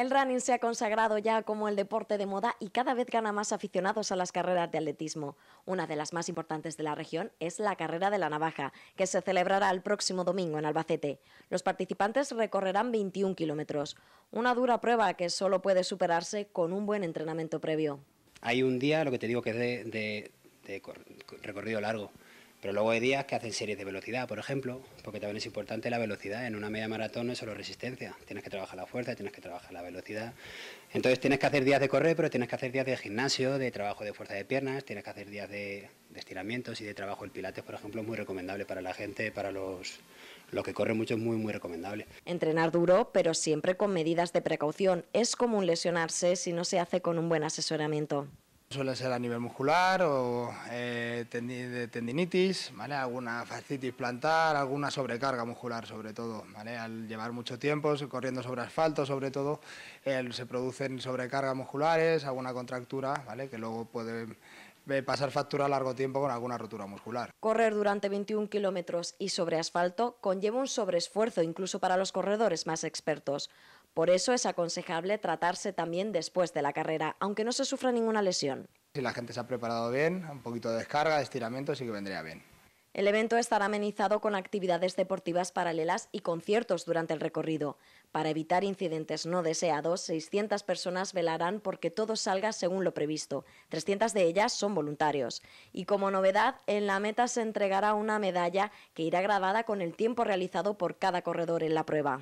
El running se ha consagrado ya como el deporte de moda y cada vez gana más aficionados a las carreras de atletismo. Una de las más importantes de la región es la Carrera de la Navaja, que se celebrará el próximo domingo en Albacete. Los participantes recorrerán 21 kilómetros, una dura prueba que solo puede superarse con un buen entrenamiento previo. Hay un día, lo que te digo, que es de, de recorrido largo pero luego hay días que hacen series de velocidad, por ejemplo, porque también es importante la velocidad. En una media maratón no es solo resistencia, tienes que trabajar la fuerza, tienes que trabajar la velocidad. Entonces tienes que hacer días de correr, pero tienes que hacer días de gimnasio, de trabajo de fuerza de piernas, tienes que hacer días de, estiramientos y de trabajo. El pilates, por ejemplo, es muy recomendable para la gente, para los, los que corren mucho es muy, muy recomendable. Entrenar duro, pero siempre con medidas de precaución. Es común lesionarse si no se hace con un buen asesoramiento. Suele ser a nivel muscular o eh, tendinitis, alguna fascitis plantar, alguna sobrecarga muscular sobre todo. Al llevar mucho tiempo corriendo sobre asfalto sobre todo, se producen sobrecargas musculares, alguna contractura ¿vale? que luego puede eh, pasar factura a largo tiempo con alguna rotura muscular. Correr durante 21 kilómetros y sobre asfalto conlleva un sobreesfuerzo incluso para los corredores más expertos. Por eso es aconsejable tratarse también después de la carrera, aunque no se sufra ninguna lesión. Si la gente se ha preparado bien, un poquito de descarga, de estiramiento, sí que vendría bien. El evento estará amenizado con actividades deportivas paralelas y conciertos durante el recorrido. Para evitar incidentes no deseados, 600 personas velarán porque todo salga según lo previsto. 300 de ellas son voluntarios. Y como novedad, en la meta se entregará una medalla que irá grabada con el tiempo realizado por cada corredor en la prueba.